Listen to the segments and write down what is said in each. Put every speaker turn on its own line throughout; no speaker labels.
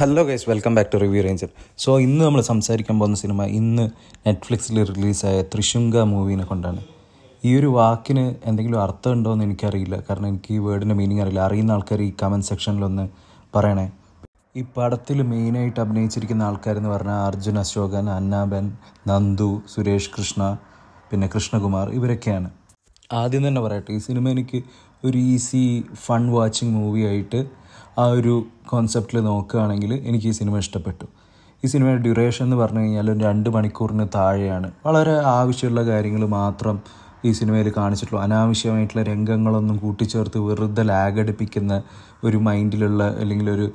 hello guys welcome back to review ranger so ഇന്ന് നമ്മൾ സംസാരിക്കാൻ പോകുന്ന സിനിമ ഇന്ന് നെറ്റ്ഫ്ലിക്സിൽ റിലീസായ തൃശുങ്ക മൂവീനെ കൊണ്ടാണ് ഈ ഒരു വാക്കിന് എന്തെങ്കിലും അർത്ഥം ഉണ്ടോ എന്ന് എനിക്കറിയില്ല കാരണം എനിക്ക് ഈ വേർഡിൻ്റെ മീനിങ് അറിയില്ല അറിയുന്ന ആൾക്കാർ ഈ കമൻറ്റ് സെക്ഷനിലൊന്ന് പറയണേ ഈ പടത്തിൽ മെയിനായിട്ട് അഭിനയിച്ചിരിക്കുന്ന ആൾക്കാരെന്ന് പറഞ്ഞാൽ അർജുൻ അശോകൻ അന്നാബൻ നന്ദു സുരേഷ് കൃഷ്ണ പിന്നെ കൃഷ്ണകുമാർ ഇവരൊക്കെയാണ് ആദ്യം തന്നെ പറയട്ടെ ഈ സിനിമ എനിക്ക് ഒരു ഈസി ഫൺ വാച്ചിങ് മൂവിയായിട്ട് ആ ഒരു കോൺസെപ്റ്റിൽ നോക്കുകയാണെങ്കിൽ എനിക്ക് ഈ സിനിമ ഇഷ്ടപ്പെട്ടു ഈ സിനിമയുടെ ഡ്യൂറേഷൻ എന്ന് പറഞ്ഞു കഴിഞ്ഞാൽ ഒരു രണ്ട് മണിക്കൂറിന് താഴെയാണ് വളരെ ആവശ്യമുള്ള കാര്യങ്ങൾ മാത്രം ഈ സിനിമയിൽ കാണിച്ചിട്ടുള്ളൂ അനാവശ്യമായിട്ടുള്ള രംഗങ്ങളൊന്നും കൂട്ടിച്ചേർത്ത് വെറുതെ ലാഗടിപ്പിക്കുന്ന ഒരു മൈൻഡിലുള്ള അല്ലെങ്കിൽ ഒരു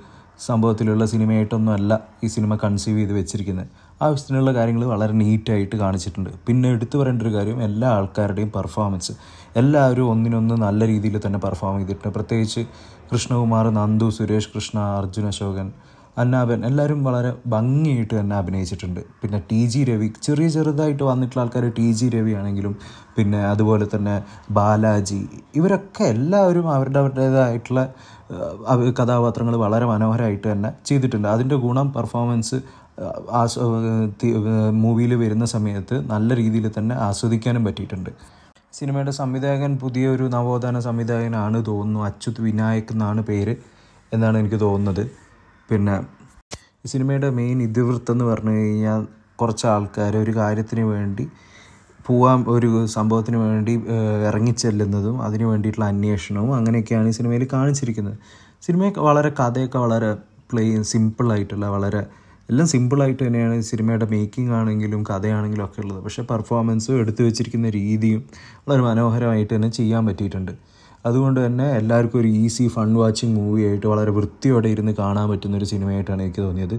സംഭവത്തിലുള്ള സിനിമയായിട്ടൊന്നുമല്ല ഈ സിനിമ കൺസീവ് ചെയ്ത് വെച്ചിരിക്കുന്നത് ആവശ്യത്തിനുള്ള കാര്യങ്ങൾ വളരെ നീറ്റായിട്ട് കാണിച്ചിട്ടുണ്ട് പിന്നെ എടുത്തു പറയേണ്ട ഒരു കാര്യം എല്ലാ ആൾക്കാരുടെയും പെർഫോമൻസ് എല്ലാവരും ഒന്നിനൊന്ന് നല്ല രീതിയിൽ തന്നെ പെർഫോം ചെയ്തിട്ടുണ്ട് പ്രത്യേകിച്ച് കൃഷ്ണകുമാർ നന്ദു സുരേഷ് കൃഷ്ണ അർജുൻ അശോകൻ അന്നാബൻ എല്ലാവരും വളരെ ഭംഗിയായിട്ട് തന്നെ അഭിനയിച്ചിട്ടുണ്ട് പിന്നെ ടി ജി രവി ചെറിയ ചെറുതായിട്ട് വന്നിട്ടുള്ള ആൾക്കാർ ടി ജി രവി ആണെങ്കിലും പിന്നെ അതുപോലെ തന്നെ ബാലാജി ഇവരൊക്കെ എല്ലാവരും അവരുടെ അവരുടേതായിട്ടുള്ള കഥാപാത്രങ്ങൾ വളരെ മനോഹരമായിട്ട് തന്നെ ചെയ്തിട്ടുണ്ട് അതിൻ്റെ ഗുണം പെർഫോമൻസ് ആസ് മൂവിയിൽ വരുന്ന സമയത്ത് നല്ല രീതിയിൽ തന്നെ ആസ്വദിക്കാനും പറ്റിയിട്ടുണ്ട് സിനിമയുടെ സംവിധായകൻ പുതിയൊരു നവോത്ഥാന സംവിധായകനാണ് തോന്നുന്നു അച്യുത് വിനായക് എന്നാണ് പേര് എന്നാണ് എനിക്ക് തോന്നുന്നത് പിന്നെ സിനിമയുടെ മെയിൻ ഇതിവൃത്തം എന്ന് പറഞ്ഞു കഴിഞ്ഞാൽ കുറച്ച് ആൾക്കാർ ഒരു കാര്യത്തിന് വേണ്ടി പോവാൻ ഒരു സംഭവത്തിന് വേണ്ടി ഇറങ്ങിച്ചെല്ലുന്നതും അതിന് വേണ്ടിയിട്ടുള്ള അന്വേഷണവും അങ്ങനെയൊക്കെയാണ് ഈ സിനിമയിൽ കാണിച്ചിരിക്കുന്നത് സിനിമ വളരെ കഥയൊക്കെ വളരെ പ്ലെയിൻ സിമ്പിളായിട്ടുള്ള വളരെ എല്ലാം സിമ്പിളായിട്ട് തന്നെയാണ് സിനിമയുടെ മേക്കിംഗ് ആണെങ്കിലും കഥയാണെങ്കിലും ഒക്കെ ഉള്ളത് പക്ഷേ പെർഫോമൻസും എടുത്തു വെച്ചിരിക്കുന്ന രീതിയും വളരെ മനോഹരമായിട്ട് തന്നെ ചെയ്യാൻ പറ്റിയിട്ടുണ്ട് അതുകൊണ്ട് തന്നെ എല്ലാവർക്കും ഒരു ഈസി ഫൺ വാച്ചിങ് മൂവി ആയിട്ട് വളരെ വൃത്തിയോടെ ഇരുന്ന് കാണാൻ പറ്റുന്ന ഒരു സിനിമയായിട്ടാണ് എനിക്ക് തോന്നിയത്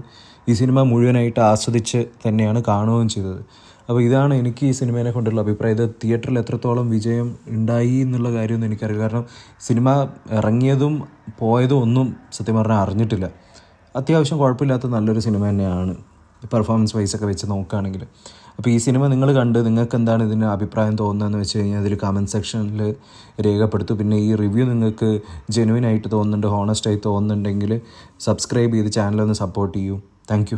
ഈ സിനിമ മുഴുവനായിട്ട് ആസ്വദിച്ച് തന്നെയാണ് കാണുകയും ചെയ്തത് അപ്പോൾ ഇതാണ് എനിക്ക് ഈ സിനിമേനെ കൊണ്ടുള്ള അഭിപ്രായം ഇത് തിയേറ്ററിൽ എത്രത്തോളം വിജയം ഉണ്ടായി എന്നുള്ള കാര്യമൊന്നും എനിക്കറിയില്ല കാരണം സിനിമ ഇറങ്ങിയതും പോയതും ഒന്നും സത്യം പറഞ്ഞാൽ അറിഞ്ഞിട്ടില്ല അത്യാവശ്യം കുഴപ്പമില്ലാത്ത നല്ലൊരു സിനിമ തന്നെയാണ് പെർഫോമൻസ് വൈസ് ഒക്കെ വെച്ച് നോക്കുകയാണെങ്കിൽ അപ്പോൾ ഈ സിനിമ നിങ്ങൾ കണ്ട് നിങ്ങൾക്ക് എന്താണ് ഇതിന് അഭിപ്രായം തോന്നുന്നതെന്ന് വെച്ച് കഴിഞ്ഞാൽ അതിൽ കമൻറ്റ് സെക്ഷനിൽ രേഖപ്പെടുത്തു പിന്നെ ഈ റിവ്യൂ നിങ്ങൾക്ക് ജെനുവിൻ ആയിട്ട് തോന്നുന്നുണ്ട് ഹോണസ്റ്റായി തോന്നുന്നുണ്ടെങ്കിൽ സബ്സ്ക്രൈബ് ചെയ്ത് ചാനലൊന്ന് സപ്പോർട്ട് ചെയ്യൂ താങ്ക്